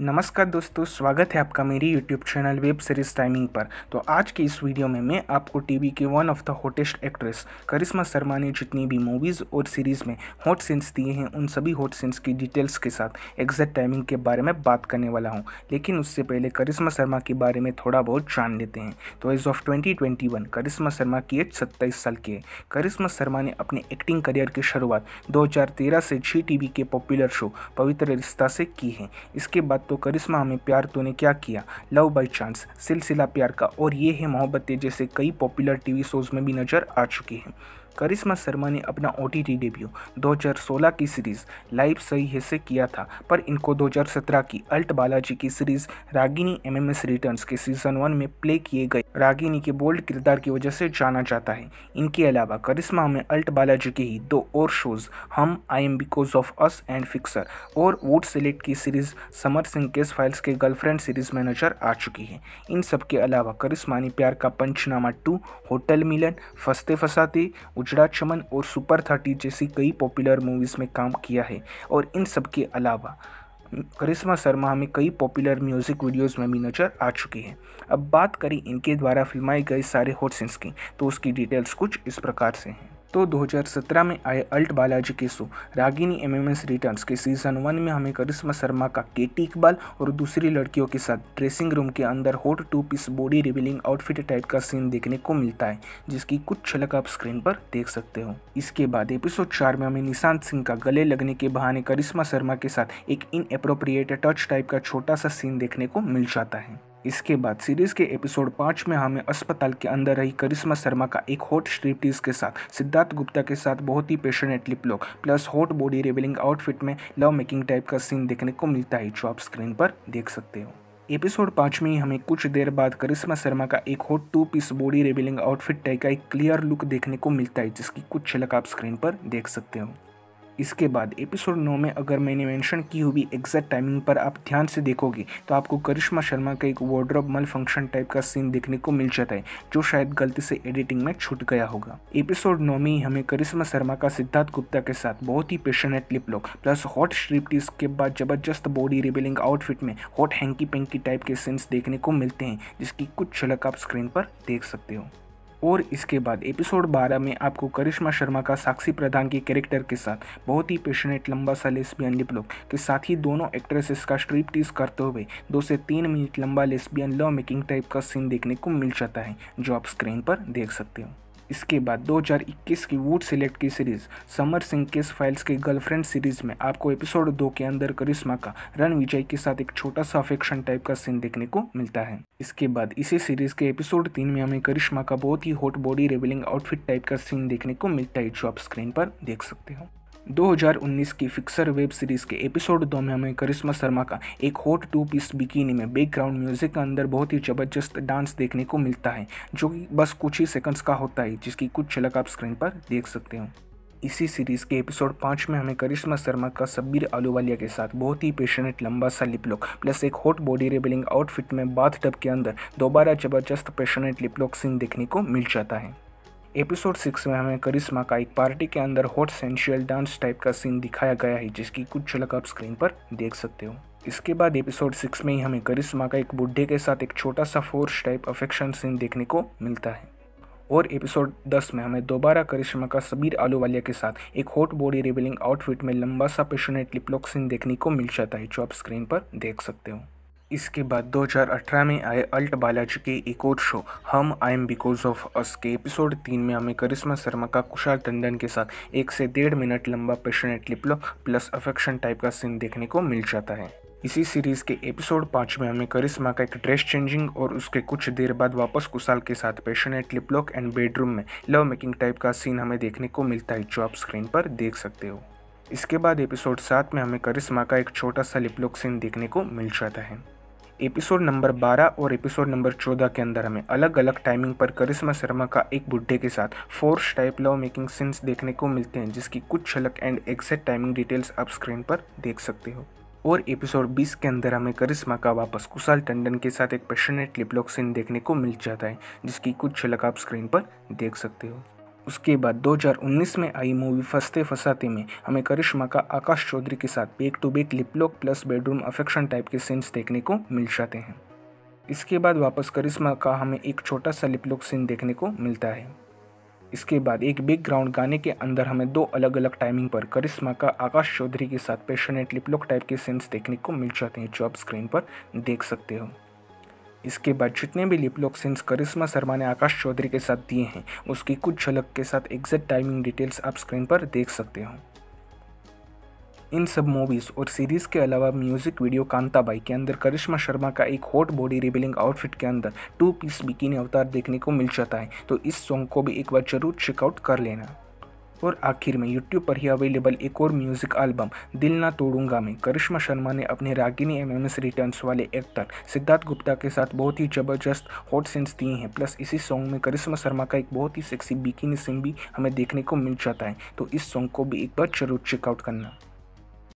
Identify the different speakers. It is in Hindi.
Speaker 1: नमस्कार दोस्तों स्वागत है आपका मेरी YouTube channel web series timing पर तो आज की इस वीडियो में मैं आपको टीवी के one of the hottest actress Karishma Sharma ने जितनी भी मूवीज़ और सीरीज़ में हॉट सीन्स दिए हैं उन सभी हॉट सीन्स की डिटेल्स के साथ एग्जैक्ट टाइमिंग के बारे में बात करने वाला हूँ लेकिन उससे पहले करिश्मा शर्मा के बारे में थोड़ा बहुत जान लेते हैं तो age of twenty Karishma Sharma की एज सत्ताईस साल की है करिश्मा शर्मा ने अपने एक्टिंग करियर की शुरुआत दो से जी टी के पॉपुलर शो पवित्र रिश्ता से की है इसके बाद तो करिश्मा में प्यार तूने क्या किया लव बाई चांस सिलसिला प्यार का और ये है मोहब्बतें जैसे कई पॉपुलर टीवी शोज़ में भी नज़र आ चुकी हैं करिश्मा शर्मा ने अपना ओ डेब्यू 2016 की सीरीज़ लाइव सही है से किया था पर इनको 2017 की अल्ट बालाजी की सीरीज़ रागिनी एमएमएस रिटर्न्स के सीज़न वन में प्ले किए गए रागिनी के बोल्ड किरदार की वजह से जाना जाता है इनके अलावा करिश्मा में अल्ट बालाजी के ही दो और शोज़ हम I am because of us and fixer और वुड सेलेक्ट की series Samar Singh case files के गर्लफ्रेंड सीरीज़ में नज़र आ चुकी है इन सब के अलावा करिश्मा ने प्यार का पंचनामा टू होटल मिलन फंसते फसाते उजड़ा चमन और सुपर थर्टी जैसी कई पॉपुलर मूवीज़ में काम किया है और इन सब के अलावा करिश्मा शर्मा हमें कई पॉपुलर म्यूज़िक वीडियोस में भी नज़र आ चुकी हैं अब बात करें इनके द्वारा फिल्माई गई सारे हॉट सीन्स की तो उसकी डिटेल्स कुछ इस प्रकार से हैं तो 2017 में आए अल्ट बालाजी के शो रागिनी एमएमएस रिटर्न्स के सीजन वन में हमें करिश्मा शर्मा का केटी इकबाल और दूसरी लड़कियों के साथ ड्रेसिंग रूम के अंदर hot two piece body revealing outfit type का सीन देखने को मिलता है जिसकी कुछ छलक आप स्क्रीन पर देख सकते हो इसके बाद एपिसोड चार में हमें निशांत सिंह का गले लगने के बहाने करिश्मा शर्मा के साथ एक इन टच टाइप का छोटा सा सीन देखने को मिल जाता है इसके बाद सीरीज़ के एपिसोड पाँच में हमें अस्पताल के अंदर रही करिश्मा शर्मा का एक हॉट स्ट्रिप्टीज़ के साथ सिद्धार्थ गुप्ता के साथ बहुत ही passionate lip plus hot body revealing outfit में लव मेकिंग टाइप का सीन देखने को मिलता है जो आप स्क्रीन पर देख सकते हो एपिसोड पाँच में हमें कुछ देर बाद करिश्मा शर्मा का एक hot two piece body revealing outfit type का एक क्लियर लुक देखने को मिलता है जिसकी कुछ झलक आप स्क्रीन पर देख सकते हो इसके बाद एपिसोड नौ में अगर मैंने मेंशन की हुई एग्जैक्ट टाइमिंग पर आप ध्यान से देखोगे तो आपको करिश्मा शर्मा का एक वार्ड्रॉप मल फंक्शन टाइप का सीन देखने को मिल जाता है जो शायद गलती से एडिटिंग में छूट गया होगा एपिसोड नौ में हमें करिश्मा शर्मा का सिद्धार्थ गुप्ता के साथ बहुत ही passionate lip lock plus hot striptease के बाद जबरदस्त बॉडी रिबिलिंग आउटफिट में हॉट हैंकी पेंकी टाइप के सीन्स देखने को मिलते हैं जिसकी कुछ झलक आप स्क्रीन पर देख सकते हो और इसके बाद एपिसोड 12 में आपको करिश्मा शर्मा का साक्षी प्रधान के कैरेक्टर के साथ बहुत ही पेशनेट लंबा सा लेस्बियन लिप लुक के साथ ही दोनों एक्ट्रेसेस का स्ट्रीप टीज करते हुए दो से तीन मिनट लंबा लेस्बियन लव मेकिंग टाइप का सीन देखने को मिल जाता है जो आप स्क्रीन पर देख सकते हो इसके बाद 2021 की वुड सिलेक्ट की series Samar Singh case files के गर्लफ्रेंड सीरीज में आपको एपिसोड दो के अंदर करिश्मा का रण विजय के साथ एक छोटा सा अफेक्शन टाइप का सीन देखने को मिलता है इसके बाद इसी सीरीज के एपिसोड तीन में हमें करिश्मा का बहुत ही hot body revealing outfit type का सीन देखने को मिलता है जो आप स्क्रीन पर देख सकते हो 2019 की फिक्सर वेब सीरीज़ के एपिसोड दो में हमें करिश्मा शर्मा का एक हॉट टू पीस बिकिनी में बैकग्राउंड म्यूजिक के अंदर बहुत ही ज़बरदस्त डांस देखने को मिलता है जो कि बस कुछ ही सेकंड्स का होता है जिसकी कुछ झलक आप स्क्रीन पर देख सकते हो इसी सीरीज़ के एपिसोड पाँच में हमें करिश्मा शर्मा का सब्बीर आलूवालिया के साथ बहुत ही पेशनेट लंबा सा लिप लॉक प्लस एक हॉट बॉडी रेबलिंग आउटफिट में बाथ टब के अंदर दोबारा ज़बरदस्त पेशनेट लिप लॉक सीन देखने को मिल जाता है एपिसोड सिक्स में हमें करिश्मा का एक पार्टी के अंदर हॉट सेंशियल डांस टाइप का सीन दिखाया गया है जिसकी कुछ झलक आप स्क्रीन पर देख सकते हो इसके बाद एपिसोड सिक्स में ही हमें करिश्मा का एक बुढ़े के साथ एक छोटा सा फोर्स टाइप अफेक्शन सीन देखने को मिलता है और एपिसोड दस में हमें दोबारा करिश्मा का सबीर आलू वालिया के साथ एक हॉट बॉडी रिविलिंग आउटफिट में लंबा सा पेशनेट लिपलॉक सीन देखने को मिल जाता है जो आप स्क्रीन पर देख सकते हो इसके बाद 2018 में आए अल्ट बालाजी के एक और शो हम I am because of us के एपिसोड तीन में हमें करिश्मा शर्मा का कुशाल टंडन के साथ एक से डेढ़ मिनट लंबा passionate lip lock plus affection type का सीन देखने को मिल जाता है इसी सीरीज के एपिसोड पाँच में हमें करिश्मा का एक ड्रेस चेंजिंग और उसके कुछ देर बाद वापस कुशाल के साथ पैशनेट लिपलॉक एंड बेडरूम में लव मेकिंग टाइप का सीन हमें देखने को मिलता है जो आप स्क्रीन पर देख सकते हो इसके बाद एपिसोड सात में हमें करिश्मा का एक छोटा सा लिपलॉक सीन देखने को मिल जाता है एपिसोड नंबर 12 और एपिसोड नंबर 14 के अंदर हमें अलग अलग टाइमिंग पर करिश्मा शर्मा का एक बुढ़े के साथ force type love making scenes देखने को मिलते हैं जिसकी कुछ झलक एंड एग्जैक्ट टाइमिंग डिटेल्स आप स्क्रीन पर देख सकते हो और एपिसोड 20 के अंदर हमें करिश्मा का वापस कुशाल टंडन के साथ एक पैशनेट लिपलॉक सीन देखने को मिल जाता है जिसकी कुछ झलक आप स्क्रीन पर देख सकते हो उसके बाद 2019 में आई मूवी फंसते फंसाते में हमें करिश्मा का आकाश चौधरी के साथ back to back lip lock plus bedroom affection type के सीन्स देखने को मिल जाते हैं इसके बाद वापस करिश्मा का हमें एक छोटा सा लिपलॉक सीन देखने को मिलता है इसके बाद एक बैकग्राउंड गाने के अंदर हमें दो अलग अलग टाइमिंग पर करिश्मा का आकाश चौधरी के साथ पेशनेट लिपलॉक टाइप के सीन्स देखने को मिल जाते हैं जो आप स्क्रीन पर देख सकते हो इसके बाद जितने भी लिपलॉक सीन्स करिश्मा शर्मा ने आकाश चौधरी के साथ दिए हैं उसकी कुछ झलक के साथ एग्जैक्ट टाइमिंग डिटेल्स आप स्क्रीन पर देख सकते हो इन सब मूवीज़ और सीरीज़ के अलावा म्यूज़िक वीडियो कांताबाई के अंदर करिश्मा शर्मा का एक हॉट बॉडी रिबिलिंग आउटफिट के अंदर टू पीस बिकिनी अवतार देखने को मिल जाता है तो इस सॉन्ग को भी एक बार जरूर चेकआउट कर लेना और आखिर में यूट्यूब पर ही अवेलेबल एक और म्यूज़िक एल्बम दिल ना तोड़ूंगा में करिश्मा शर्मा ने अपने रागिनी एम एम रिटर्न्स वाले एक्टर सिद्धार्थ गुप्ता के साथ बहुत ही ज़बरदस्त हॉट सीन्स दिए हैं प्लस इसी सॉन्ग में करिश्मा शर्मा का एक बहुत ही सेक्सी बिकिनी सीन भी हमें देखने को मिल जाता है तो इस सॉन्ग को भी एक बार जरूर चेकआउट करना